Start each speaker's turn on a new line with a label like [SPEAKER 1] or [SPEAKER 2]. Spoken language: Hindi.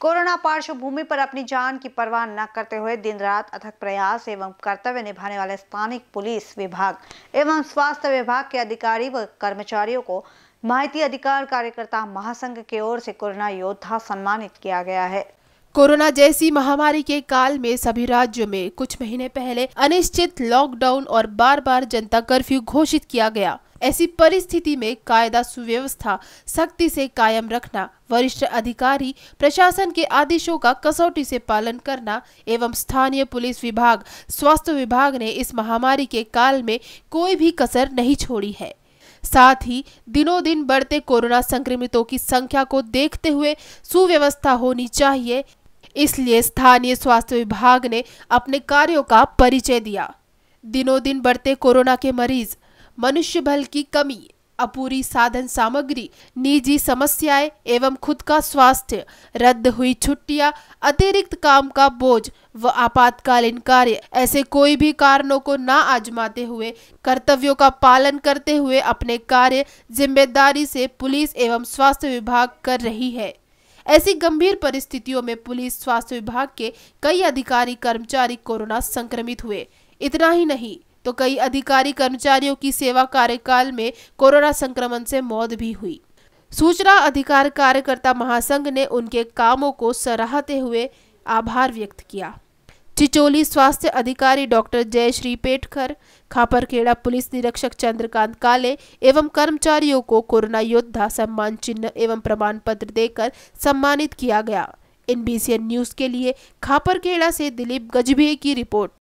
[SPEAKER 1] कोरोना पार्श्वभूमि पर अपनी जान की परवाह न करते हुए दिन रात अथक प्रयास एवं कर्तव्य निभाने वाले स्थानीय पुलिस विभाग एवं स्वास्थ्य विभाग के अधिकारी व कर्मचारियों को माहिती अधिकार कार्यकर्ता महासंघ की ओर से कोरोना योद्धा सम्मानित किया गया है
[SPEAKER 2] कोरोना जैसी महामारी के काल में सभी राज्यों में कुछ महीने पहले अनिश्चित लॉकडाउन और बार बार जनता कर्फ्यू घोषित किया गया ऐसी परिस्थिति में कायदा सुव्यवस्था सख्ती से कायम रखना वरिष्ठ अधिकारी प्रशासन के आदेशों का कसौटी से पालन करना एवं स्थानीय पुलिस विभाग स्वास्थ्य विभाग ने इस महामारी के काल में कोई भी कसर नहीं छोड़ी है साथ ही दिनों दिन बढ़ते कोरोना संक्रमितों की संख्या को देखते हुए सुव्यवस्था होनी चाहिए इसलिए स्थानीय स्वास्थ्य विभाग ने अपने कार्यों का परिचय दिया दिनों दिन बढ़ते कोरोना के मरीज मनुष्य बल की कमी अपूरी साधन सामग्री निजी समस्याएं एवं खुद का स्वास्थ्य रद्द हुई छुट्टियां अतिरिक्त काम का बोझ व आपातकालीन कार्य ऐसे कोई भी कारणों को ना आजमाते हुए कर्तव्यों का पालन करते हुए अपने कार्य जिम्मेदारी से पुलिस एवं स्वास्थ्य विभाग कर रही है ऐसी गंभीर परिस्थितियों में पुलिस स्वास्थ्य विभाग के कई अधिकारी कर्मचारी कोरोना संक्रमित हुए इतना ही नहीं तो कई अधिकारी कर्मचारियों की सेवा कार्यकाल में कोरोना संक्रमण से मौत भी हुई सूचना अधिकार कार्यकर्ता महासंघ ने उनके कामों को सराहते हुए आभार व्यक्त किया चिचोली स्वास्थ्य अधिकारी डॉक्टर जयश्री पेटकर खापरखेड़ा पुलिस निरीक्षक चंद्रकांत काले एवं कर्मचारियों को कोरोना योद्धा सम्मान चिन्ह एवं प्रमाण पत्र देकर सम्मानित किया गया एनबीसीएन न्यूज के लिए खापरखेड़ा से दिलीप गजबे की रिपोर्ट